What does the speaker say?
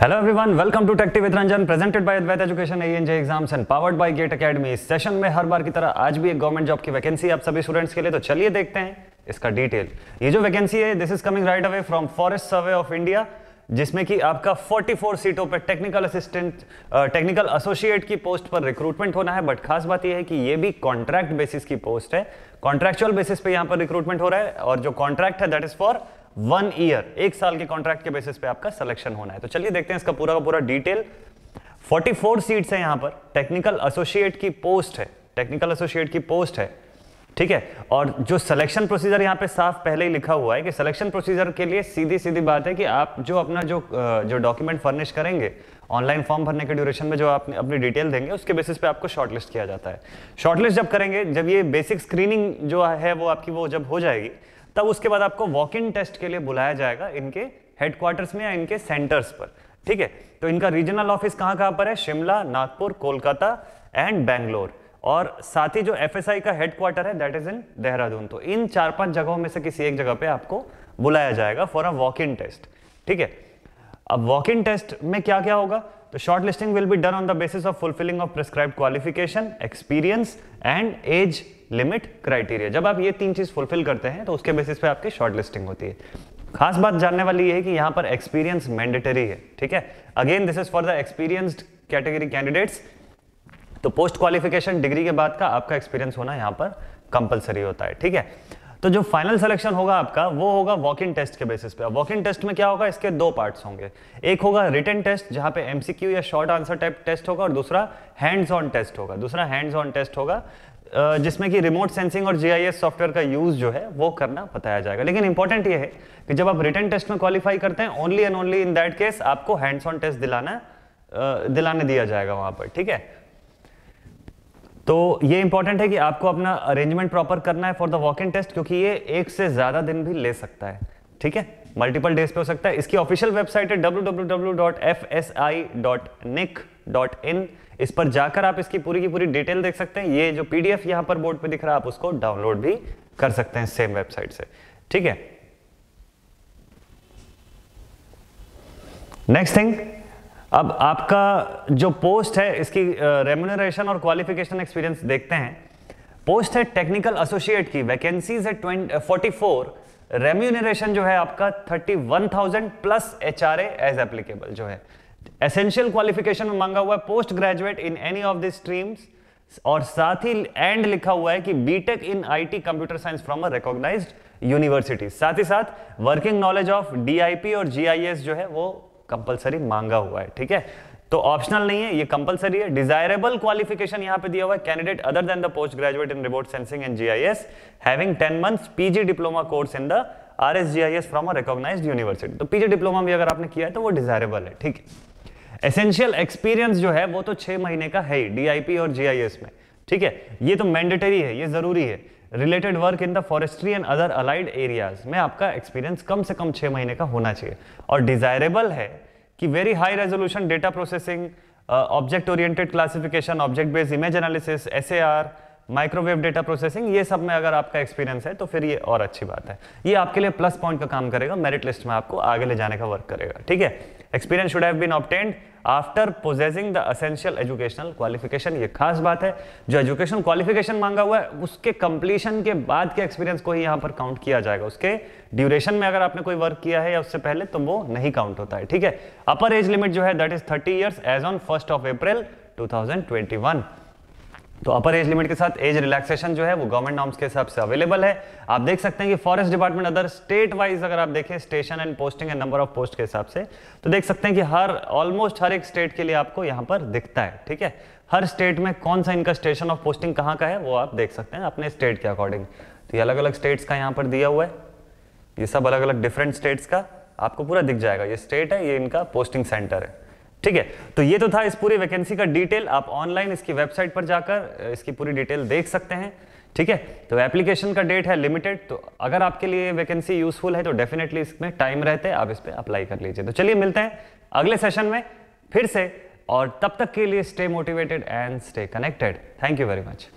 Hello everyone welcome to tective with Ranjan presented by Advait education ANJ exams and powered by Gate Academy. इस session में हर बार की तरह आज भी एक गवर्नमेंट जॉब की वैकेंसी आप सभी स्टूडेंट्स के लिए तो चलिए देखते हैं इसका डिटेल ये जो वैकेंसी है this is coming right away from forest survey of India जिसमें कि आपका 44 सीटों पर टेक्निकल असिस्टेंट टेक्निकल एसोसिएट की पोस्ट पर रिक्रूटमेंट होना है बट खास बात यह है कि ये भी कॉन्ट्रैक्ट बेसिस की पोस्ट है कॉन्ट्रैक्चुअल बेसिस पे यहाँ पर रिक्रूटमेंट हो रहा है और जो कॉन्ट्रैक्ट है that is for one year एक साल के कॉन्ट्रैक्ट के बेसिस पे आपका सिलेक्शन होना है तो चलिए देखते हैं इसका पूरा का पूरा डिटेल 44 सीट्स है यहां पर टेक्निकल एसोसिएट की पोस्ट है टेक्निकल एसोसिएट की पोस्ट है ठीक है और जो सिलेक्शन प्रोसीजर यहां पे साफ पहले ही लिखा हुआ है कि सिलेक्शन प्रोसीजर के लिए सीधी सीधी बात है कि आप जो अपना जो जो डॉक्यूमेंट फर्निश करेंगे ऑनलाइन फॉर्म भरने के ड्यूरेशन में जो आप अपनी डिटेल देंगे उसके बेसिस पे आपको शॉर्टलिस्ट किया जाता है शॉर्टलिस्ट जब करेंगे जब ये बेसिक स्क्रीनिंग जो है वो आपकी वो जब हो जाएगी तब उसके बाद आपको वॉक इन टेस्ट के लिए बुलाया जाएगा इनके हेडक्वार्टर्स में या इनके सेंटर्स पर ठीक है तो इनका रीजनल ऑफिस कहाँ कहाँ पर है शिमला नागपुर कोलकाता एंड बैंगलोर और साथ ही जो एफ का हेडक्वार्टर है दैट इज इन देहरादून तो इन चार पांच जगहों में से किसी एक जगह पे आपको बुलाया जाएगा for a walk in test ठीक है अब वॉक इन टेस्ट में क्या क्या होगा the shortlisting will be done on the basis of fulfilling of prescribed qualification, experience and age limit criteria. जब आप ये तीन चीज़ fulfill करते हैं तो उसके basis पे आपकी shortlisting होती है खास बात जानने वाली ये है कि यहाँ पर experience mandatory है ठीक है Again this is for the experienced category candidates. तो post qualification degree के बाद का आपका experience होना यहाँ पर compulsory होता है ठीक है तो जो फाइनल सिलेक्शन होगा आपका वो होगा वॉक इन टेस्ट के बेसिस पे वॉक इन टेस्ट में क्या होगा इसके दो पार्ट्स होंगे एक होगा रिटर्न टेस्ट जहां पे एमसीक्यू या शॉर्ट आंसर टाइप टेस्ट होगा और दूसरा हैंड्स ऑन टेस्ट होगा दूसरा हैंड्स ऑन टेस्ट होगा जिसमें कि रिमोट सेंसिंग और जीआईएस सॉफ्टवेयर का यूज जो है वो करना बताया जाएगा लेकिन इंपॉर्टेंट ये है कि जब आप रिटर्न टेस्ट में क्वालिफाई करते हैं only and only in that case आपको हैंड्स ऑन टेस्ट दिलाना दिलाने दिया जाएगा वहां पर ठीक है तो ये इंपॉर्टेंट है कि आपको अपना अरेंजमेंट प्रॉपर करना है for the walk in test क्योंकि ये एक से ज़्यादा दिन भी ले सकता है ठीक है मल्टीपल डेज पे हो सकता है इसकी ऑफिशियल वेबसाइट है www.fsi.nic.in इस पर जाकर आप इसकी पूरी की पूरी डिटेल देख सकते हैं ये जो पीडीएफ यहां पर बोर्ड पे दिख रहा है आप उसको डाउनलोड भी कर सकते हैं सेम वेबसाइट से ठीक है नेक्स्ट थिंग अब आपका जो पोस्ट है इसकी रेमुनरेशन और क्वालिफिकेशन एक्सपीरियंस देखते हैं पोस्ट है टेक्निकल एसोसिएट की वैकेंसीज है ट्वेंटी फोर्टी फोर रेम्यूनरेशन जो है आपका thirty one thousand plus H R as applicable जो है एसेंशियल क्वालिफिकेशन में मांगा हुआ है post graduate in any of the streams और साथ ही एंड लिखा हुआ है कि B Tech in IT computer science from a recognised university साथ ही साथ वर्किंग नॉलेज ऑफ डीआईपी और जीआईएस जो है वो कंपलसरी मांगा हुआ है ठीक है तो ऑप्शनल नहीं है ये कंपलसरी है डिजायरेबल क्वालिफिकेशन यहाँ पे दिया हुआ है candidate other than the post graduate in remote sensing and GIS having 10 months PG diploma course in the RSGIS from a recognised university तो पीजी डिप्लोमा भी अगर आपने किया है तो वो डिजायरेबल है ठीक है एसेंशियल एक्सपीरियंस जो है वो तो छह महीने का है ही डीआईपी और जीआईएस में ठीक है ये तो मैंडेटरी है ये जरूरी है related work in the forestry and other allied areas में आपका एक्सपीरियंस कम से कम छः महीने का होना चाहिए और डिजायरेबल है कि very high resolution data processing object oriented classification object based image analysis S A R microwave data processing ये सब में अगर आपका एक्सपीरियंस है तो फिर ये और अच्छी बात है ये आपके लिए प्लस पॉइंट का काम करेगा मेरिट लिस्ट में आपको आगे ले जाने का वर्क करेगा ठीक है experience should have been obtained after possessing the essential educational qualification ये खास बात है जो एजुकेशनल क्वालिफिकेशन मांगा हुआ है उसके कंप्लीशन के बाद के एक्सपीरियंस को ही यहां पर काउंट किया जाएगा उसके ड्यूरेशन में अगर आपने कोई वर्क किया है या उससे पहले तो वो नहीं काउंट होता है ठीक है अपर एज लिमिट जो है that is thirty years age on first of April two तो अपर एज लिमिट के साथ एज रिलैक्सेशन जो है वो गवर्नमेंट नॉर्म्स के हिसाब से अवेलेबल है आप देख सकते हैं कि forest department other state wise अगर आप देखें station and posting and number of post के हिसाब से तो देख सकते हैं कि हर ऑलमोस्ट हर एक स्टेट के लिए आपको यहाँ पर दिखता है ठीक है हर स्टेट में कौन सा इनका स्टेशन ऑफ पोस्टिंग कहाँ का है वो आप देख सकते हैं अपने स्टेट के अकॉर्डिंग तो ये अलग अलग स्टेट्स का यहाँ पर दिया हुआ है ये सब अलग अलग डिफरेंट स्टेट्स का आपको पूरा दिख जाएगा ये स्टेट है ये इनका पोस्टिंग सेंटर है ठीक है तो ये तो था इस पूरी वैकेंसी का डिटेल आप ऑनलाइन इसकी वेबसाइट पर जाकर इसकी पूरी डिटेल देख सकते हैं ठीक है तो एप्लीकेशन का डेट है लिमिटेड तो अगर आपके लिए वैकेंसी यूजफुल है तो डेफिनेटली इसमें टाइम रहते हैं आप इस पर अप्लाई कर लीजिए तो चलिए मिलते हैं अगले सेशन में फिर से और तब तक के लिए stay motivated and stay connected thank you very much